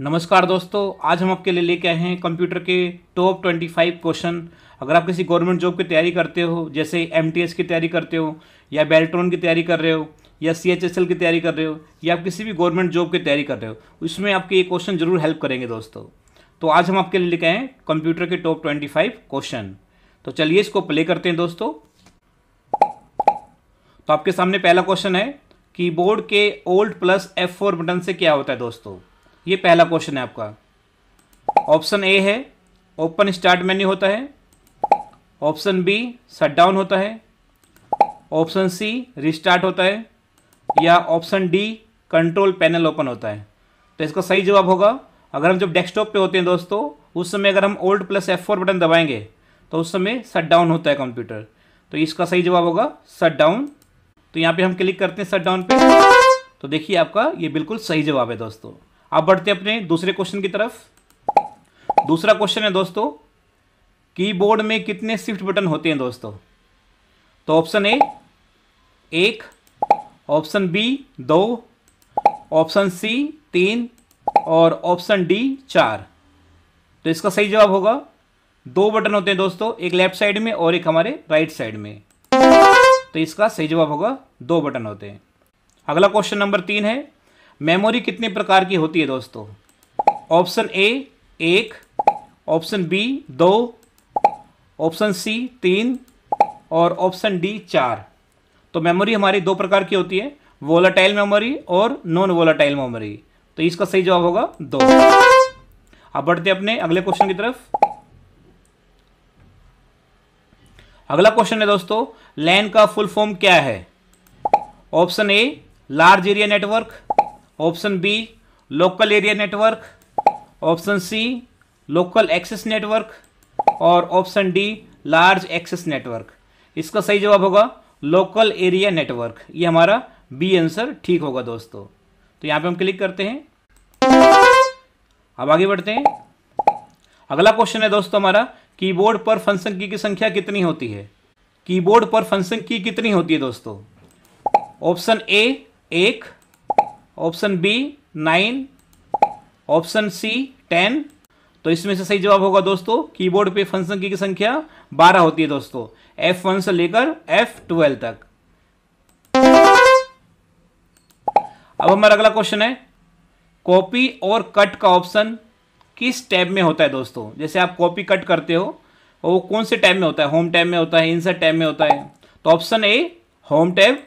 नमस्कार दोस्तों आज हम आपके लिए लेके आए हैं कंप्यूटर के टॉप 25 क्वेश्चन अगर आप किसी गवर्नमेंट जॉब की तैयारी करते हो जैसे एम की तैयारी करते हो या बेल्ट्रॉन की तैयारी कर रहे हो या सी की तैयारी कर रहे हो या आप किसी भी गवर्नमेंट जॉब की तैयारी कर रहे हो उसमें आपके ये क्वेश्चन जरूर हेल्प करेंगे दोस्तों तो आज हम आपके लिए लेके आए कंप्यूटर के टॉप ट्वेंटी क्वेश्चन तो चलिए इसको प्ले करते हैं दोस्तों तो आपके सामने पहला क्वेश्चन है कीबोर्ड के alt plus F four button से क्या होता है दोस्तों ये पहला क्वेश्चन है आपका ऑप्शन ए है ओपन स्टार्ट मेन्यू होता है ऑप्शन बी डाउन होता है ऑप्शन सी रिस्टार्ट होता है या option D control panel open होता है तो इसका सही जवाब होगा अगर हम जब डेस्कटॉप पे होते हैं दोस्तों उस समय अगर हम alt plus F four button दबाएंगे तो उस समय शट डाउन होता है कंप्यूटर तो इसका सही जवाब होगा शट डाउन तो यहाँ पे हम क्लिक करते हैं शट डाउन पे तो देखिए आपका ये बिल्कुल सही जवाब है दोस्तों अब बढ़ते अपने दूसरे क्वेश्चन की तरफ दूसरा क्वेश्चन है दोस्तों कीबोर्ड में कितने स्विफ्ट बटन होते हैं दोस्तों तो ऑप्शन ए एक ऑप्शन बी दो ऑप्शन सी तीन और ऑप्शन डी चार तो इसका सही जवाब होगा दो बटन होते हैं दोस्तों एक लेफ्ट साइड में और एक हमारे राइट साइड में तो इसका सही जवाब होगा दो बटन होते हैं अगला क्वेश्चन नंबर तीन है मेमोरी कितने प्रकार की होती है दोस्तों ऑप्शन ए एक ऑप्शन बी दो ऑप्शन सी तीन और ऑप्शन डी चार तो मेमोरी हमारी दो प्रकार की होती है वोलाटाइल मेमोरी और नॉन वोलाटाइल मेमोरी तो इसका सही जवाब होगा दो अब बढ़ते अपने अगले क्वेश्चन की तरफ अगला क्वेश्चन है दोस्तों लैन का फुल फॉर्म क्या है option A large area network option B local area network option C local access network और option D large access network इसका सही जवाब होगा लोकल एरिया नेटवर्क ये हमारा बी आंसर ठीक होगा दोस्तों तो यहां पे हम क्लिक करते हैं अब आगे बढ़ते हैं अगला क्वेश्चन है दोस्तों हमारा कीबोर्ड पर फंक्शन की की संख्या कितनी होती है कीबोर्ड पर फंक्शन की कितनी होती है दोस्तों ऑप्शन ए एक option B nine option C ten तो इसमें से सही जवाब होगा दोस्तों कीबोर्ड पे फंक्शन की संख्या बारह होती है दोस्तों एफ वन से लेकर एफ ट्वेल्व तक अब हमारा अगला क्वेश्चन है कॉपी और कट का ऑप्शन किस टैब में होता है दोस्तों जैसे आप कॉपी कट करते हो और वो कौन से टैब में होता है होम टैब में होता है इंसर्ट टैब में होता है तो option A home tab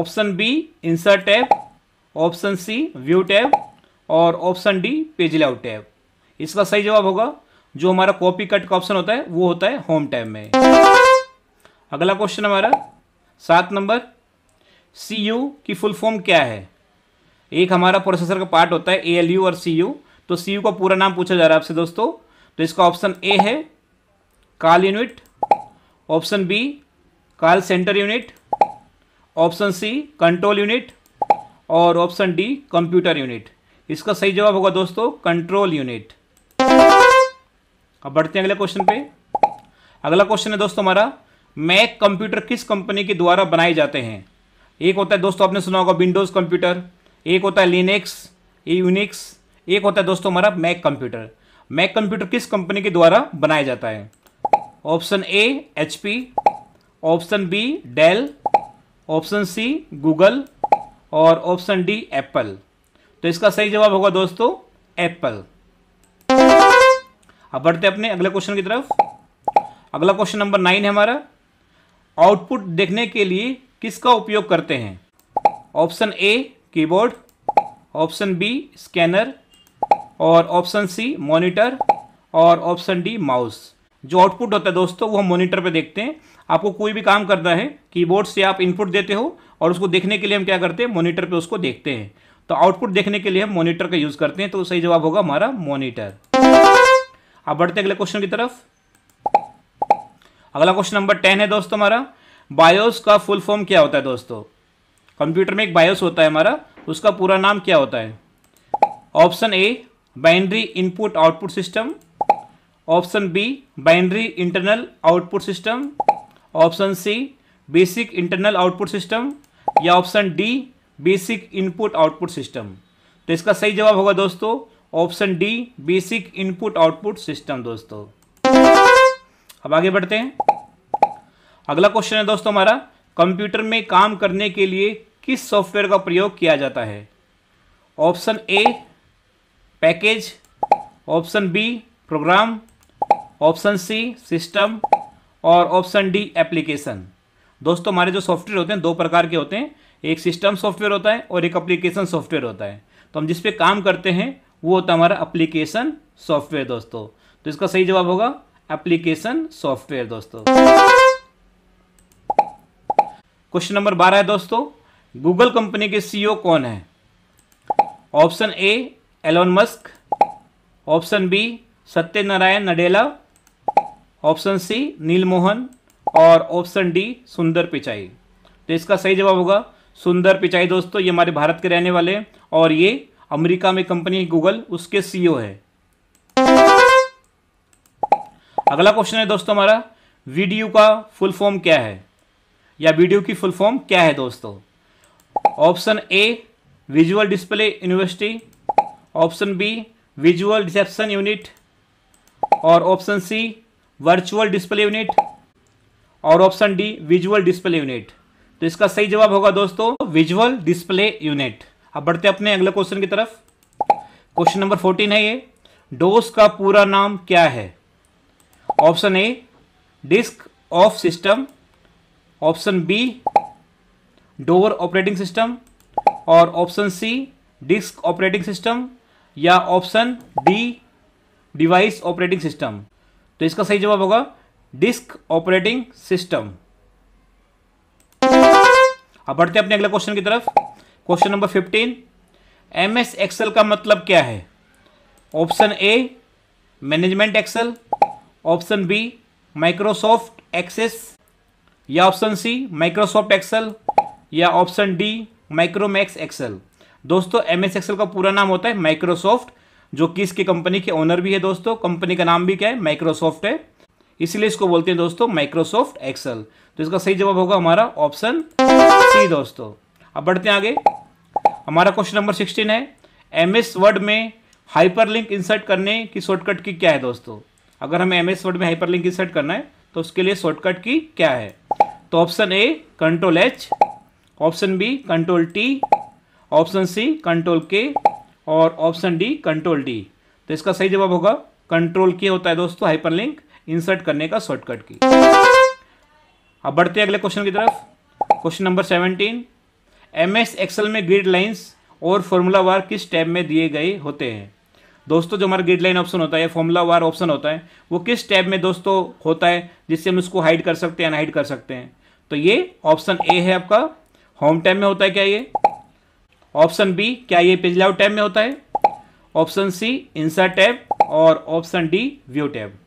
option B insert tab option C view tab और option D page layout tab इसका सही जवाब होगा जो हमारा कॉपी कट का ऑप्शन होता है वो होता है होम टैब में अगला क्वेश्चन हमारा सात नंबर सी यू की फुल फॉर्म क्या है एक हमारा प्रोसेसर का पार्ट होता है ए एल यू और सी यू तो सी यू का पूरा नाम पूछा जा रहा है आपसे दोस्तों तो इसका ऑप्शन ए है call unit option B call centre unit option C control unit और ऑप्शन डी कंप्यूटर यूनिट इसका सही जवाब होगा दोस्तों कंट्रोल यूनिट अब बढ़ते हैं अगले क्वेश्चन पे अगला क्वेश्चन है दोस्तों हमारा मैक कंप्यूटर किस कंपनी के द्वारा बनाए जाते हैं एक होता है दोस्तों आपने सुना होगा विंडोज कंप्यूटर एक होता है लिनेक्स यूनिक्स एक होता है दोस्तों हमारा मैक कंप्यूटर मैक कंप्यूटर किस कंपनी के द्वारा बनाया जाता है option A H option B Dell option C Google और ऑप्शन डी एप्पल तो इसका सही जवाब होगा दोस्तों एप्पल अब बढ़ते अपने अगले क्वेश्चन की तरफ अगला क्वेश्चन नंबर नाइन है हमारा आउटपुट देखने के लिए किसका उपयोग करते हैं option A keyboard option B scanner और ऑप्शन सी मॉनिटर और ऑप्शन डी माउस जो आउटपुट होता है दोस्तों वो हम मॉनिटर पे देखते हैं आपको कोई भी काम करना है कीबोर्ड से आप इनपुट देते हो और उसको देखने के लिए हम क्या करते हैं मोनिटर पर उसको देखते हैं तो आउटपुट देखने के लिए हम मोनिटर का यूज़ करते हैं तो सही जवाब होगा हमारा मोनिटर अब बढ़ते अगले क्वेश्चन की तरफ अगला क्वेश्चन नंबर टेन है दोस्तों हमारा बायोस का फुल फॉर्म क्या होता है दोस्तों कंप्यूटर में एक बायोस होता है हमारा उसका पूरा नाम क्या होता है option A binary input output system option B binary internal output system option C basic internal output system या option D basic input output system तो इसका सही जवाब होगा दोस्तों option D basic input output system दोस्तों अब आगे बढ़ते हैं अगला क्वेश्चन है दोस्तों हमारा कंप्यूटर में काम करने के लिए किस सॉफ्टवेयर का प्रयोग किया जाता है option A package option B program option C system और ऑप्शन डी एप्लीकेशन दोस्तों हमारे जो सॉफ्टवेयर होते हैं दो प्रकार के होते हैं एक सिस्टम सॉफ्टवेयर होता है और एक अप्लीकेशन सॉफ्टवेयर होता है तो हम जिस पे काम करते हैं वो होता है हमारा अप्लीकेशन सॉफ्टवेयर दोस्तों तो इसका सही जवाब होगा एप्लीकेशन सॉफ्टवेयर दोस्तों क्वेश्चन नंबर बारह है दोस्तों गूगल कंपनी के सीईओ e कौन है option A Elon Musk option B Satyanarayan Nadella option C Neal Mohan और ऑप्शन डी सुंदर पिचाई तो इसका सही जवाब होगा सुंदर पिचाई दोस्तों ये हमारे भारत के रहने वाले और ये अमेरिका में कंपनी गूगल उसके सीईओ e है अगला क्वेश्चन है दोस्तों हमारा वीडियो का फुल फॉर्म क्या है या वीडियो की फुल फॉर्म क्या है दोस्तों option A visual display university option B visual deception unit और option C virtual display unit और option D visual display unit तो इसका सही जवाब होगा दोस्तों विजुअल डिस्प्ले यूनिट अब बढ़ते अपने अगले क्वेश्चन की तरफ क्वेश्चन नंबर फोर्टीन है ये डोस का पूरा नाम क्या है option A disk of system option B door operating system और option C disk operating system या option D device operating system तो इसका सही जवाब होगा डिस्क ऑपरेटिंग सिस्टम अब बढ़ते अपने अगले क्वेश्चन की तरफ question number fifteen M S Excel का मतलब क्या है option A management Excel option B Microsoft Access या ऑप्शन सी माइक्रोसॉफ्ट एक्सेल या ऑप्शन डी माइक्रोमैक्स एक्सेल दोस्तों एम एस एक्सेल का पूरा नाम होता है माइक्रोसॉफ्ट जो किसकी कंपनी के ऑनर भी है दोस्तों कंपनी का नाम भी क्या है माइक्रोसॉफ्ट है इसीलिए इसको बोलते हैं दोस्तों माइक्रोसॉफ्ट एक्सेल तो इसका सही जवाब होगा हमारा ऑप्शन सी दोस्तों अब बढ़ते हैं आगे हमारा क्वेश्चन नंबर सिक्सटीन है एम एस वर्ड में हाइपरलिंक इंसर्ट करने की शॉर्टकट की क्या है दोस्तों अगर हमें एम एस वर्ड में हाइपरलिंक इंसर्ट करना है तो उसके लिए शॉर्टकट की क्या है तो option A control H option B control T option C control K और ऑप्शन डी कंट्रोल डी तो इसका सही जवाब होगा कंट्रोल के होता है दोस्तों हाइपरलिंक इंसर्ट करने का शॉर्टकट की अब बढ़ते हैं अगले क्वेश्चन की तरफ question number seventeen M S Excel में ग्रिड लाइन्स और फॉर्मूला वार किस टैब में दिए गए होते हैं दोस्तों जो हमारा ग्रिड लाइन ऑप्शन होता है फॉर्मूला वार ऑप्शन होता है वो किस टैब में दोस्तों होता है जिससे हम उसको हाइड कर सकते हैं अनहाइड कर सकते हैं तो ये ऑप्शन ए है आपका होम टैब में होता है क्या ये ऑप्शन बी क्या ये पिजलाउट टैब में होता है ऑप्शन सी इंसर्ट टैब और ऑप्शन डी व्यू टैब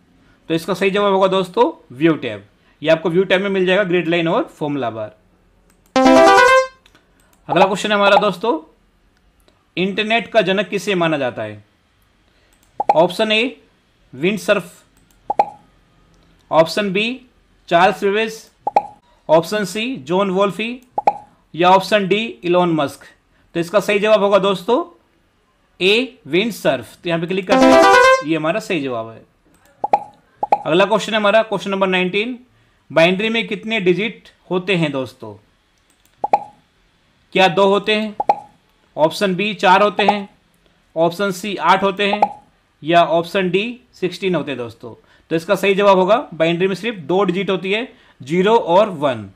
तो इसका सही जवाब होगा दोस्तों व्यू टैब ये आपको व्यू टैब में मिल जाएगा ग्रिड लाइन और फॉर्मूला बार अगला क्वेश्चन है हमारा दोस्तों इंटरनेट का जनक किसे माना जाता है option A Vint Cerf option B Charles विवेस ऑप्शन सी जॉन वोल्फी या ऑप्शन डी इलोन मस्क तो इसका सही जवाब होगा दोस्तों ए विंड सर्फ तो यहां पे क्लिक सकते हैं ये हमारा सही जवाब है अगला क्वेश्चन है हमारा क्वेश्चन नंबर नाइनटीन बाइंड्री में कितने डिजिट होते हैं दोस्तों क्या दो होते हैं ऑप्शन बी चार होते हैं ऑप्शन सी आठ होते हैं या ऑप्शन डी सिक्सटीन होते हैं दोस्तों तो इसका सही जवाब होगा बाइंड्री में सिर्फ दो डिजिट होती है जीरो और वन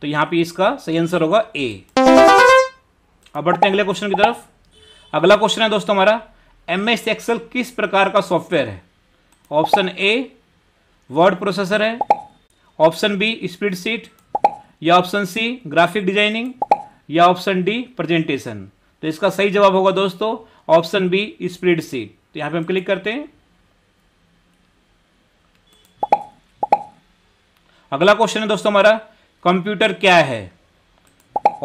तो यहाँ पे इसका सही आंसर होगा ए अब बढ़ते हैं अगले क्वेश्चन की तरफ अगला क्वेश्चन है दोस्तों हमारा एम एस एक्सएल किस प्रकार का सॉफ्टवेयर है ऑप्शन ए वर्ड प्रोसेसर है ऑप्शन बी स्पीड सीट या ऑप्शन सी ग्राफिक डिजाइनिंग या ऑप्शन डी प्रेजेंटेशन तो इसका सही जवाब होगा दोस्तों ऑप्शन बी स्प्रिड सीट तो यहां पे हम क्लिक करते हैं अगला क्वेश्चन है दोस्तों हमारा कंप्यूटर क्या है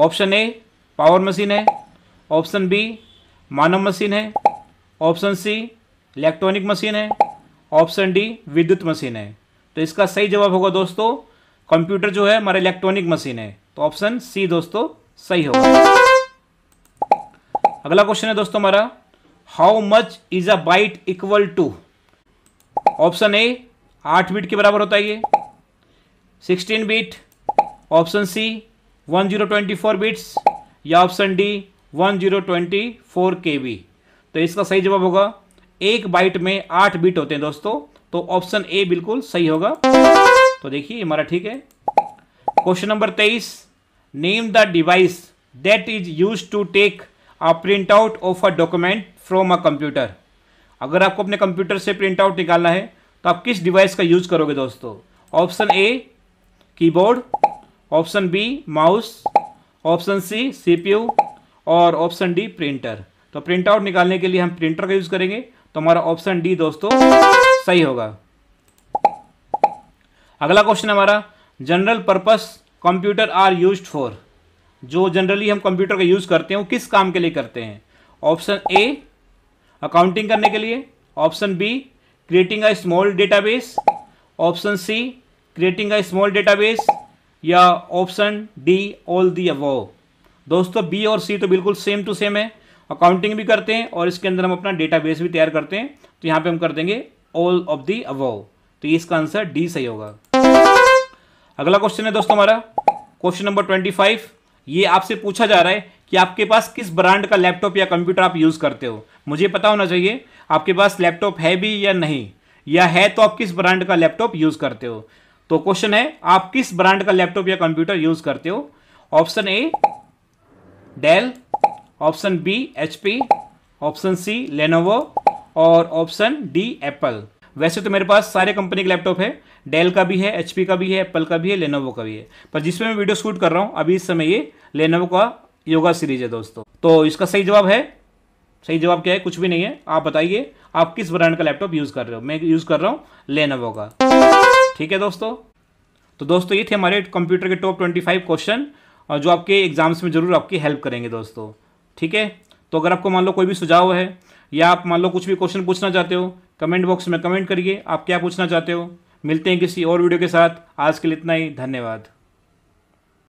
ऑप्शन ए पावर मशीन है ऑप्शन बी मानव मशीन है ऑप्शन सी इलेक्ट्रॉनिक मशीन है ऑप्शन डी विद्युत मशीन है तो इसका सही जवाब होगा दोस्तों कंप्यूटर जो है हमारा इलेक्ट्रॉनिक मशीन है तो ऑप्शन सी दोस्तों सही होगा अगला क्वेश्चन है दोस्तों हमारा how much is a byte equal to option A आठ बीट के बराबर होता है ये sixteen bit option C one zero twenty four bits या option D one zero twenty four K B तो इसका सही जवाब होगा एक बाइट में आठ बीट होते हैं दोस्तों तो ऑप्शन ए बिल्कुल सही होगा तो देखिए हमारा ठीक है क्वेश्चन नंबर तेईस name the device that is use to take a print out of a document from a computer अगर आपको अपने कंप्यूटर से प्रिंट आउट निकालना है तो आप किस डिवाइस का यूज करोगे दोस्तों option A keyboard option B mouse option C CPU और ऑप्शन डी प्रिंटर तो प्रिंट आउट निकालने के लिए हम प्रिंटर का यूज़ करेंगे तो हमारा ऑप्शन डी दोस्तों सही होगा अगला क्वेश्चन हमारा general purpose computer are use for जो जनरली हम कंप्यूटर का यूज़ करते हैं वो किस काम के लिए करते हैं ऑप्शन ए अकाउंटिंग करने के लिए option B creating a small database option C creating a small database या option D all the above दोस्तों बी और सी तो बिल्कुल सेम टू सेम है अकाउंटिंग भी करते हैं और इसके अंदर हम अपना डेटाबेस भी तैयार करते हैं तो यहाँ पे हम कर देंगे ऑल ऑफ दी अबव तो इसका आंसर डी सही होगा अगला क्वेश्चन है दोस्तों हमारा क्वेश्चन नंबर ट्वेंटी फाइव ये आपसे पूछा जा रहा है कि आपके पास किस ब्रांड का लैपटॉप या कंप्यूटर आप यूज़ करते हो मुझे पता होना चाहिए आपके पास लैपटॉप है भी या नहीं या है तो आप किस ब्रांड का लैपटॉप यूज़ करते हो तो क्वेश्चन है आप किस ब्रांड का लैपटॉप या कंप्यूटर यूज़ करते हो option A Dell option B H option C Lenovo और ऑप्शन डी एप्पल वैसे तो मेरे पास सारे कंपनी के लैपटॉप है डेल का भी है एच का भी है एप्पल का भी है लेनोवो का भी है पर जिसमें मैं वीडियो शूट कर रहा हूँ अभी इस समय ये लेनोवो का योगा सीरीज है दोस्तों तो इसका सही जवाब है सही जवाब क्या है कुछ भी नहीं है आप बताइए आप किस ब्रांड का लैपटॉप यूज़ कर रहे हो मैं यूज़ कर रहा हूँ लेनोवो का ठीक है दोस्तों तो दोस्तों ये थे हमारे कंप्यूटर के टॉप ट्वेंटी फाइव क्वेश्चन जो आपके एग्जाम्स में ज़रूर आपकी हेल्प करेंगे दोस्तों ठीक है तो अगर आपको मान लो कोई भी सुझाव है या आप मान लो कुछ भी क्वेश्चन पूछना चाहते हो कमेंट बॉक्स में कमेंट करिए आप क्या पूछना चाहते हो मिलते हैं किसी और वीडियो के साथ आज के लिए इतना ही धन्यवाद